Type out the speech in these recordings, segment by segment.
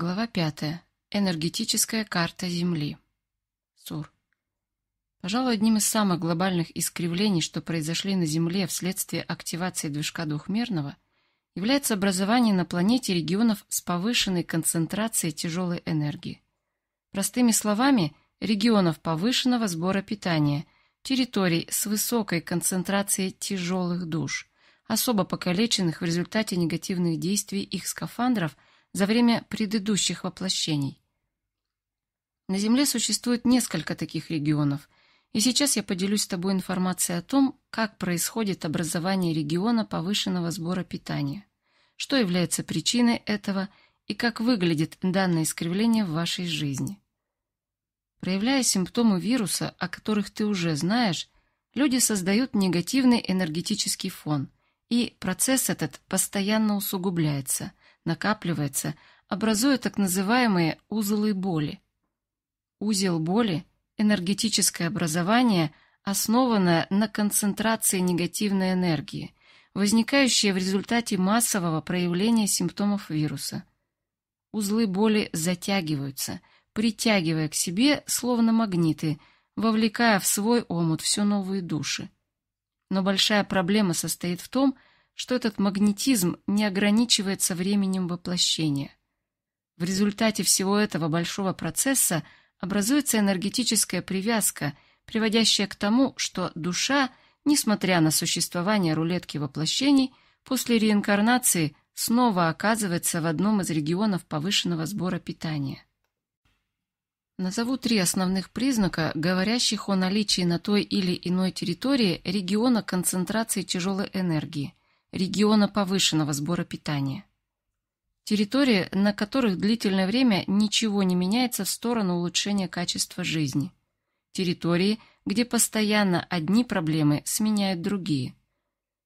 Глава пятая. Энергетическая карта Земли. Сур. Пожалуй, одним из самых глобальных искривлений, что произошли на Земле вследствие активации движка двухмерного, является образование на планете регионов с повышенной концентрацией тяжелой энергии. Простыми словами, регионов повышенного сбора питания, территорий с высокой концентрацией тяжелых душ, особо покалеченных в результате негативных действий их скафандров – за время предыдущих воплощений. На Земле существует несколько таких регионов, и сейчас я поделюсь с тобой информацией о том, как происходит образование региона повышенного сбора питания, что является причиной этого и как выглядит данное искривление в вашей жизни. Проявляя симптомы вируса, о которых ты уже знаешь, люди создают негативный энергетический фон, и процесс этот постоянно усугубляется, накапливается, образуя так называемые узлы боли. Узел боли, энергетическое образование, основанное на концентрации негативной энергии, возникающей в результате массового проявления симптомов вируса. Узлы боли затягиваются, притягивая к себе, словно магниты, вовлекая в свой омут все новые души. Но большая проблема состоит в том, что что этот магнетизм не ограничивается временем воплощения. В результате всего этого большого процесса образуется энергетическая привязка, приводящая к тому, что душа, несмотря на существование рулетки воплощений, после реинкарнации снова оказывается в одном из регионов повышенного сбора питания. Назову три основных признака, говорящих о наличии на той или иной территории региона концентрации тяжелой энергии, региона повышенного сбора питания. Территории, на которых длительное время ничего не меняется в сторону улучшения качества жизни. Территории, где постоянно одни проблемы сменяют другие.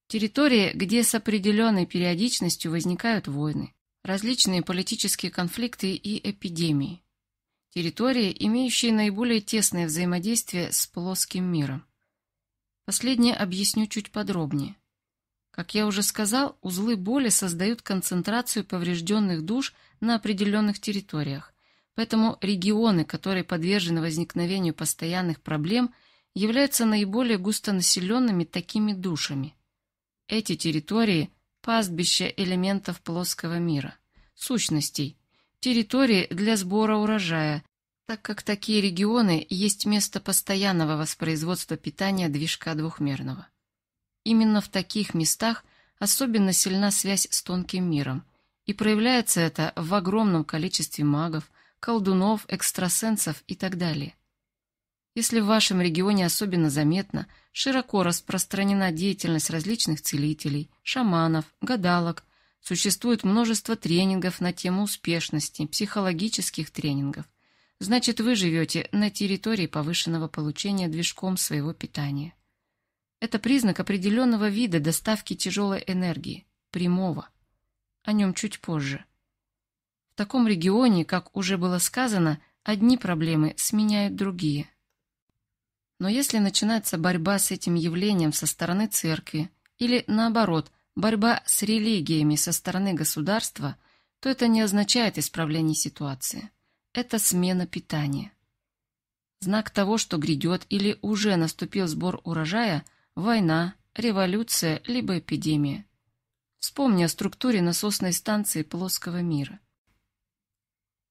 Территории, где с определенной периодичностью возникают войны, различные политические конфликты и эпидемии. Территории, имеющие наиболее тесное взаимодействие с плоским миром. Последнее объясню чуть подробнее. Как я уже сказал, узлы боли создают концентрацию поврежденных душ на определенных территориях, поэтому регионы, которые подвержены возникновению постоянных проблем, являются наиболее густонаселенными такими душами. Эти территории – пастбища элементов плоского мира, сущностей, территории для сбора урожая, так как такие регионы есть место постоянного воспроизводства питания движка двухмерного. Именно в таких местах особенно сильна связь с тонким миром, и проявляется это в огромном количестве магов, колдунов, экстрасенсов и так далее. Если в вашем регионе особенно заметно, широко распространена деятельность различных целителей, шаманов, гадалок, существует множество тренингов на тему успешности, психологических тренингов, значит вы живете на территории повышенного получения движком своего питания. Это признак определенного вида доставки тяжелой энергии, прямого. О нем чуть позже. В таком регионе, как уже было сказано, одни проблемы сменяют другие. Но если начинается борьба с этим явлением со стороны церкви, или наоборот, борьба с религиями со стороны государства, то это не означает исправление ситуации. Это смена питания. Знак того, что грядет или уже наступил сбор урожая, война, революция либо эпидемия. Вспомни о структуре насосной станции плоского мира.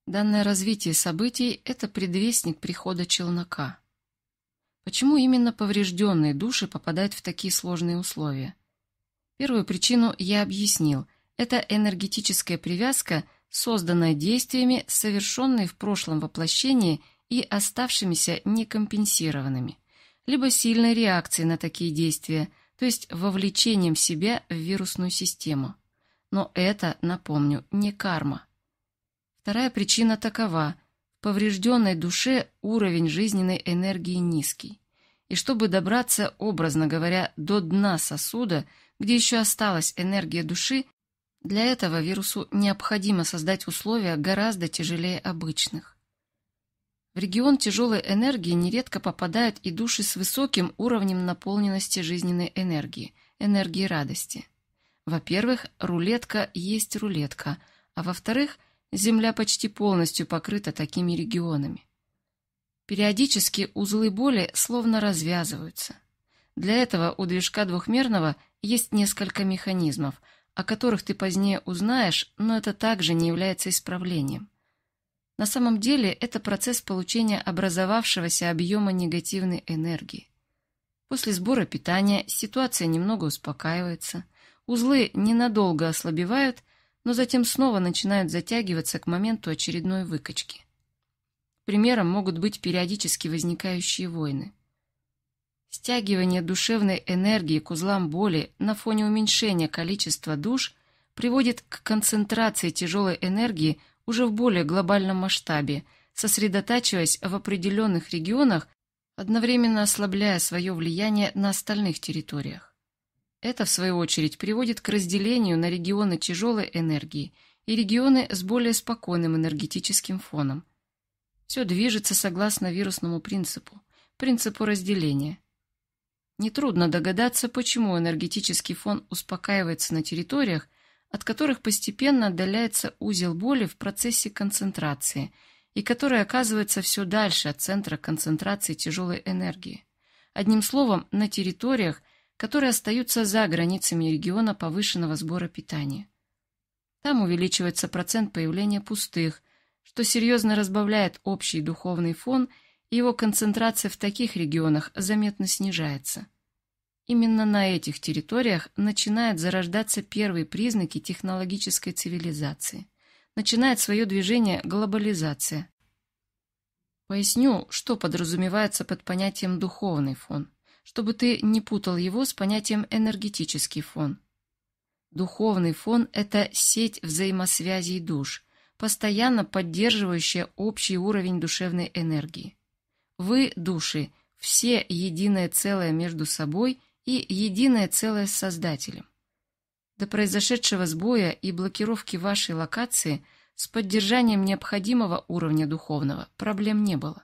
Данное развитие событий – это предвестник прихода челнока. Почему именно поврежденные души попадают в такие сложные условия? Первую причину я объяснил. Это энергетическая привязка, созданная действиями, совершенные в прошлом воплощении и оставшимися некомпенсированными либо сильной реакцией на такие действия, то есть вовлечением себя в вирусную систему. Но это, напомню, не карма. Вторая причина такова. В поврежденной душе уровень жизненной энергии низкий. И чтобы добраться, образно говоря, до дна сосуда, где еще осталась энергия души, для этого вирусу необходимо создать условия гораздо тяжелее обычных. В регион тяжелой энергии нередко попадают и души с высоким уровнем наполненности жизненной энергии, энергии радости. Во-первых, рулетка есть рулетка, а во-вторых, Земля почти полностью покрыта такими регионами. Периодически узлы боли словно развязываются. Для этого у движка двухмерного есть несколько механизмов, о которых ты позднее узнаешь, но это также не является исправлением. На самом деле это процесс получения образовавшегося объема негативной энергии. После сбора питания ситуация немного успокаивается, узлы ненадолго ослабевают, но затем снова начинают затягиваться к моменту очередной выкачки. Примером могут быть периодически возникающие войны. Стягивание душевной энергии к узлам боли на фоне уменьшения количества душ приводит к концентрации тяжелой энергии уже в более глобальном масштабе, сосредотачиваясь в определенных регионах, одновременно ослабляя свое влияние на остальных территориях. Это, в свою очередь, приводит к разделению на регионы тяжелой энергии и регионы с более спокойным энергетическим фоном. Все движется согласно вирусному принципу, принципу разделения. Нетрудно догадаться, почему энергетический фон успокаивается на территориях – от которых постепенно отдаляется узел боли в процессе концентрации и которые оказываются все дальше от центра концентрации тяжелой энергии. Одним словом, на территориях, которые остаются за границами региона повышенного сбора питания. Там увеличивается процент появления пустых, что серьезно разбавляет общий духовный фон, и его концентрация в таких регионах заметно снижается. Именно на этих территориях начинают зарождаться первые признаки технологической цивилизации. Начинает свое движение глобализация. Поясню, что подразумевается под понятием «духовный фон», чтобы ты не путал его с понятием «энергетический фон». Духовный фон – это сеть взаимосвязей душ, постоянно поддерживающая общий уровень душевной энергии. Вы, души, все единое целое между собой – и единое целое с Создателем. До произошедшего сбоя и блокировки вашей локации с поддержанием необходимого уровня духовного проблем не было.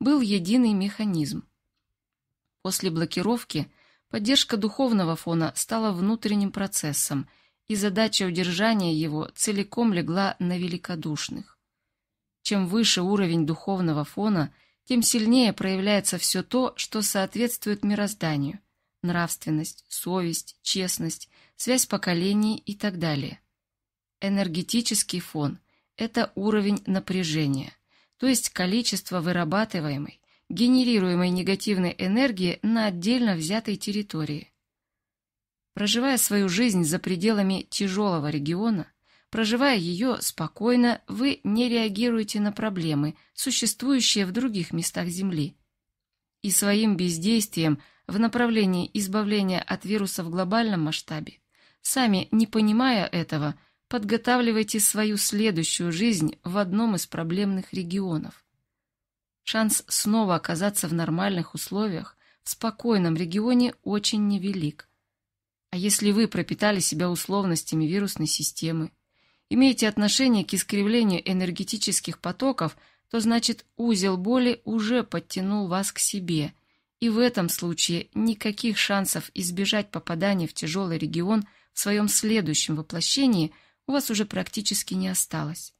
Был единый механизм. После блокировки поддержка духовного фона стала внутренним процессом, и задача удержания его целиком легла на великодушных. Чем выше уровень духовного фона, тем сильнее проявляется все то, что соответствует мирозданию – нравственность, совесть, честность, связь поколений и так далее. Энергетический фон – это уровень напряжения, то есть количество вырабатываемой, генерируемой негативной энергии на отдельно взятой территории. Проживая свою жизнь за пределами тяжелого региона, проживая ее спокойно, вы не реагируете на проблемы, существующие в других местах Земли – и своим бездействием в направлении избавления от вируса в глобальном масштабе, сами не понимая этого, подготавливайте свою следующую жизнь в одном из проблемных регионов. Шанс снова оказаться в нормальных условиях в спокойном регионе очень невелик. А если вы пропитали себя условностями вирусной системы, имеете отношение к искривлению энергетических потоков – то значит узел боли уже подтянул вас к себе, и в этом случае никаких шансов избежать попадания в тяжелый регион в своем следующем воплощении у вас уже практически не осталось.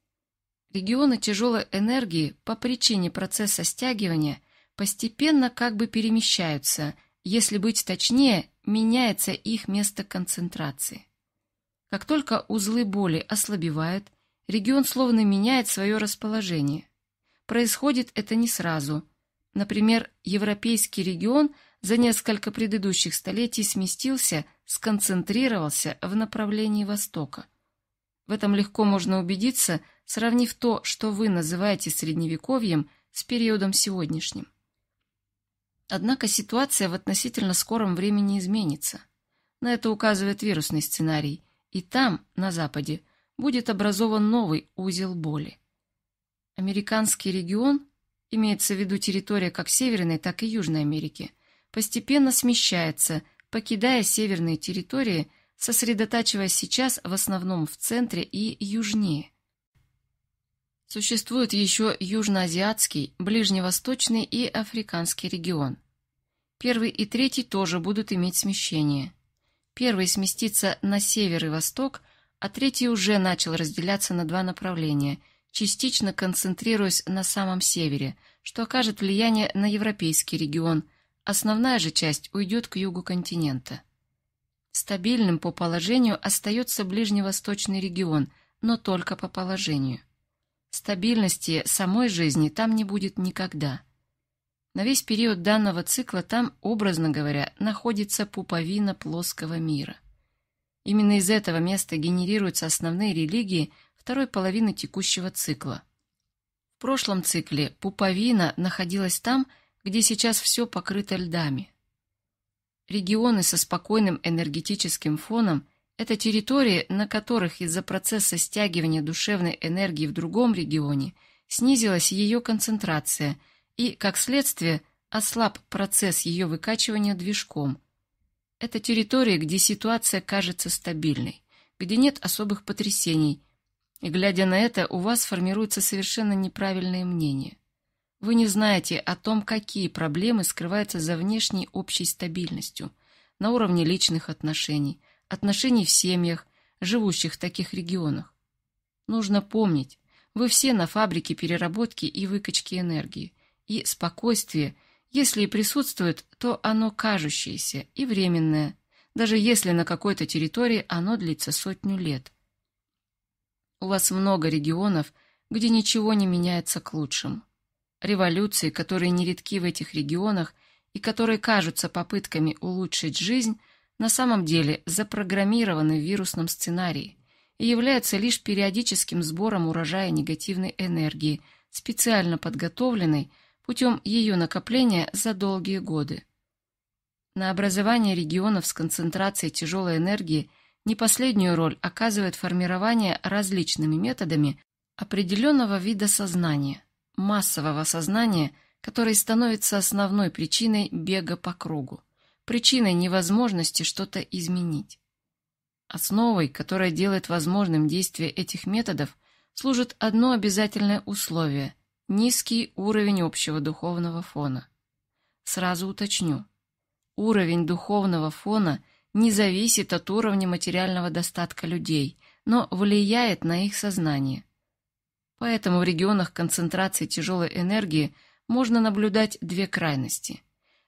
Регионы тяжелой энергии по причине процесса стягивания постепенно как бы перемещаются, если быть точнее, меняется их место концентрации. Как только узлы боли ослабевают, регион словно меняет свое расположение происходит это не сразу. Например, европейский регион за несколько предыдущих столетий сместился, сконцентрировался в направлении Востока. В этом легко можно убедиться, сравнив то, что вы называете средневековьем, с периодом сегодняшним. Однако ситуация в относительно скором времени изменится. На это указывает вирусный сценарий, и там, на Западе, будет образован новый узел боли. Американский регион, имеется в виду территория как Северной, так и Южной Америки, постепенно смещается, покидая северные территории, сосредотачиваясь сейчас в основном в центре и южнее. Существует еще южноазиатский, ближневосточный и африканский регион. Первый и третий тоже будут иметь смещение. Первый сместится на север и восток, а третий уже начал разделяться на два направления – частично концентрируясь на самом севере, что окажет влияние на европейский регион, основная же часть уйдет к югу континента. Стабильным по положению остается ближневосточный регион, но только по положению. Стабильности самой жизни там не будет никогда. На весь период данного цикла там, образно говоря, находится пуповина плоского мира. Именно из этого места генерируются основные религии – второй половины текущего цикла. В прошлом цикле пуповина находилась там, где сейчас все покрыто льдами. Регионы со спокойным энергетическим фоном – это территории, на которых из-за процесса стягивания душевной энергии в другом регионе снизилась ее концентрация и, как следствие, ослаб процесс ее выкачивания движком. Это территории, где ситуация кажется стабильной, где нет особых потрясений и глядя на это, у вас формируются совершенно неправильные мнения. Вы не знаете о том, какие проблемы скрываются за внешней общей стабильностью, на уровне личных отношений, отношений в семьях, живущих в таких регионах. Нужно помнить, вы все на фабрике переработки и выкачки энергии, и спокойствие, если и присутствует, то оно кажущееся и временное, даже если на какой-то территории оно длится сотню лет – у вас много регионов, где ничего не меняется к лучшему. Революции, которые нередки в этих регионах и которые кажутся попытками улучшить жизнь, на самом деле запрограммированы в вирусном сценарии и являются лишь периодическим сбором урожая негативной энергии, специально подготовленной путем ее накопления за долгие годы. На образование регионов с концентрацией тяжелой энергии – не последнюю роль оказывает формирование различными методами определенного вида сознания, массового сознания, которое становится основной причиной бега по кругу, причиной невозможности что-то изменить. Основой, которая делает возможным действие этих методов, служит одно обязательное условие – низкий уровень общего духовного фона. Сразу уточню. Уровень духовного фона – не зависит от уровня материального достатка людей, но влияет на их сознание. Поэтому в регионах концентрации тяжелой энергии можно наблюдать две крайности.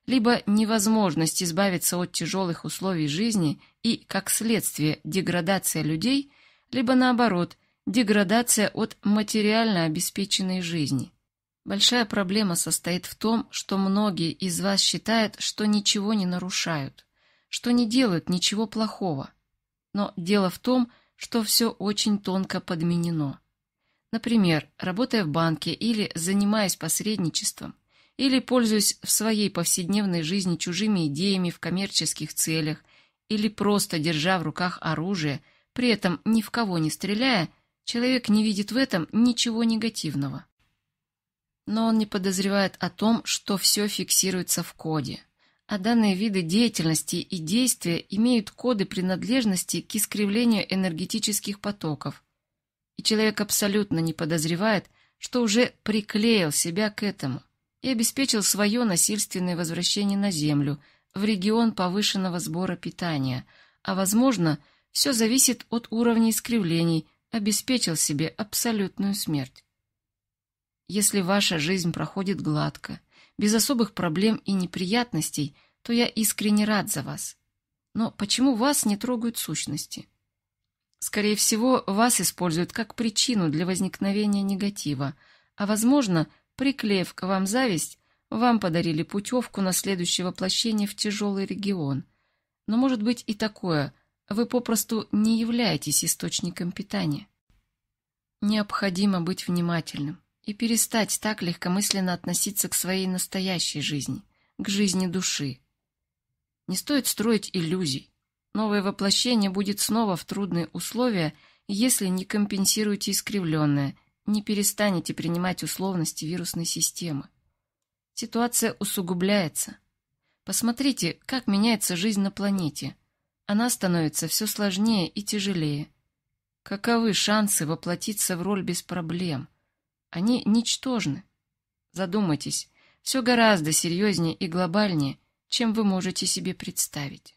Либо невозможность избавиться от тяжелых условий жизни и, как следствие, деградация людей, либо наоборот, деградация от материально обеспеченной жизни. Большая проблема состоит в том, что многие из вас считают, что ничего не нарушают что не делают ничего плохого. Но дело в том, что все очень тонко подменено. Например, работая в банке или занимаясь посредничеством, или пользуясь в своей повседневной жизни чужими идеями в коммерческих целях, или просто держа в руках оружие, при этом ни в кого не стреляя, человек не видит в этом ничего негативного. Но он не подозревает о том, что все фиксируется в коде – а данные виды деятельности и действия имеют коды принадлежности к искривлению энергетических потоков. И человек абсолютно не подозревает, что уже приклеил себя к этому и обеспечил свое насильственное возвращение на Землю, в регион повышенного сбора питания, а, возможно, все зависит от уровня искривлений, обеспечил себе абсолютную смерть. Если ваша жизнь проходит гладко – без особых проблем и неприятностей, то я искренне рад за вас. Но почему вас не трогают сущности? Скорее всего, вас используют как причину для возникновения негатива, а, возможно, приклеив к вам зависть, вам подарили путевку на следующее воплощение в тяжелый регион. Но может быть и такое, вы попросту не являетесь источником питания. Необходимо быть внимательным и перестать так легкомысленно относиться к своей настоящей жизни, к жизни души. Не стоит строить иллюзий. Новое воплощение будет снова в трудные условия, если не компенсируете искривленное, не перестанете принимать условности вирусной системы. Ситуация усугубляется. Посмотрите, как меняется жизнь на планете. Она становится все сложнее и тяжелее. Каковы шансы воплотиться в роль без проблем – они ничтожны. Задумайтесь, все гораздо серьезнее и глобальнее, чем вы можете себе представить.